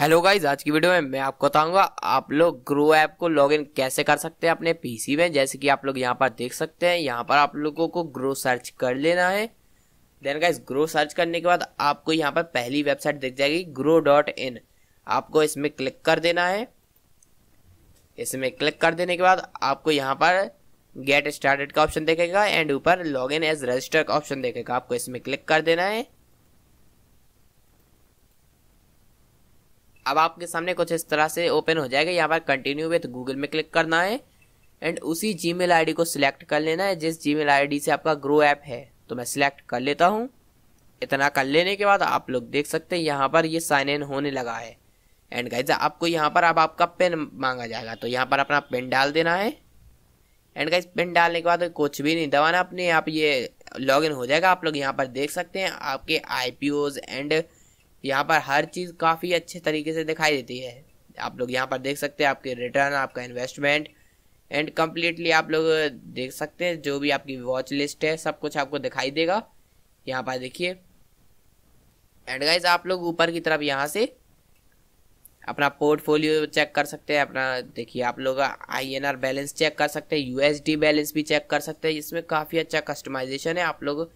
hello guys आज की video में मैं आपको बताऊंगा आप लोग ग्रो ऐप को लॉगिन कैसे कर सकते हैं अपने पीसी में जैसे कि आप लोग यहाँ पर देख सकते हैं यहाँ पर आप लोगों को ग्रो सर्च कर लेना है देन गाइज ग्रो सर्च करने के बाद आपको यहाँ पर पहली वेबसाइट दिख जाएगी ग्रो डॉट इन आपको इसमें क्लिक कर देना है इसमें क्लिक कर देने के बाद आपको यहाँ पर गेट स्टार्टेड का ऑप्शन देखेगा एंड ऊपर लॉग इन एज रजिस्टर का ऑप्शन देखेगा आपको इसमें क्लिक कर देना है अब आपके सामने कुछ इस तरह से ओपन हो जाएगा यहाँ पर कंटिन्यू विथ गूगल में क्लिक करना है एंड उसी जी मेल को सिलेक्ट कर लेना है जिस जी मेल से आपका ग्रो ऐप है तो मैं सिलेक्ट कर लेता हूँ इतना कर लेने के बाद आप लोग देख सकते हैं यहाँ पर ये साइन इन होने लगा है एंड गाइज आपको यहाँ पर अब आपका पेन मांगा जाएगा तो यहाँ पर अपना पेन डाल देना है एंड गाइज पेन डालने के बाद कुछ भी नहीं दबाना अपने आप ये लॉगिन हो जाएगा आप लोग यहाँ पर देख सकते हैं आपके आई एंड यहाँ पर हर चीज़ काफ़ी अच्छे तरीके से दिखाई देती है आप लोग यहाँ पर देख सकते हैं आपके रिटर्न आपका इन्वेस्टमेंट एंड कम्प्लीटली आप लोग देख सकते हैं जो भी आपकी वॉच लिस्ट है सब कुछ आपको दिखाई देगा यहाँ पर देखिए एंड गाइज आप लोग ऊपर की तरफ यहाँ से अपना पोर्टफोलियो चेक कर सकते हैं अपना देखिए आप लोग आईएनआर बैलेंस चेक कर सकते हैं यूएसडी बैलेंस भी चेक कर सकते हैं इसमें काफ़ी अच्छा कस्टमाइजेशन है आप लोग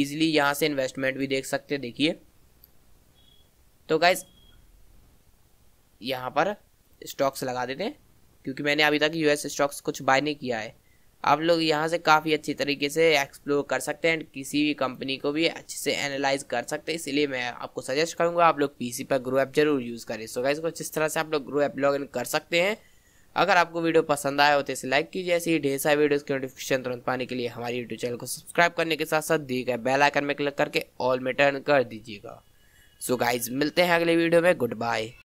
ईजिली यहाँ से इन्वेस्टमेंट भी देख सकते हैं देखिए तो गाइज यहाँ पर स्टॉक्स लगा देते हैं क्योंकि मैंने अभी तक यूएस स्टॉक्स कुछ बाय नहीं किया है आप लोग यहाँ से काफ़ी अच्छी तरीके से एक्सप्लोर कर सकते हैं किसी भी कंपनी को भी अच्छे से एनालाइज कर सकते हैं इसलिए मैं आपको सजेस्ट करूँगा आप लोग पी पर ग्रो ऐप जरूर यूज़ करें सो गाइज कुछ इस तरह से आप लोग ग्रो ऐप लॉग इन कर सकते हैं अगर आपको वीडियो पसंद आया हो तो इसे लाइक कीजिए ऐसे ही ढेर सारे वीडियोस के नोटिफिकेशन तुरंत पाने के लिए हमारे यूट्यूब चैनल को सब्सक्राइब करने के साथ साथ दिए गए बेल आइकन में क्लिक करके ऑल में टर्न कर दीजिएगा सो गाइज मिलते हैं अगले वीडियो में गुड बाय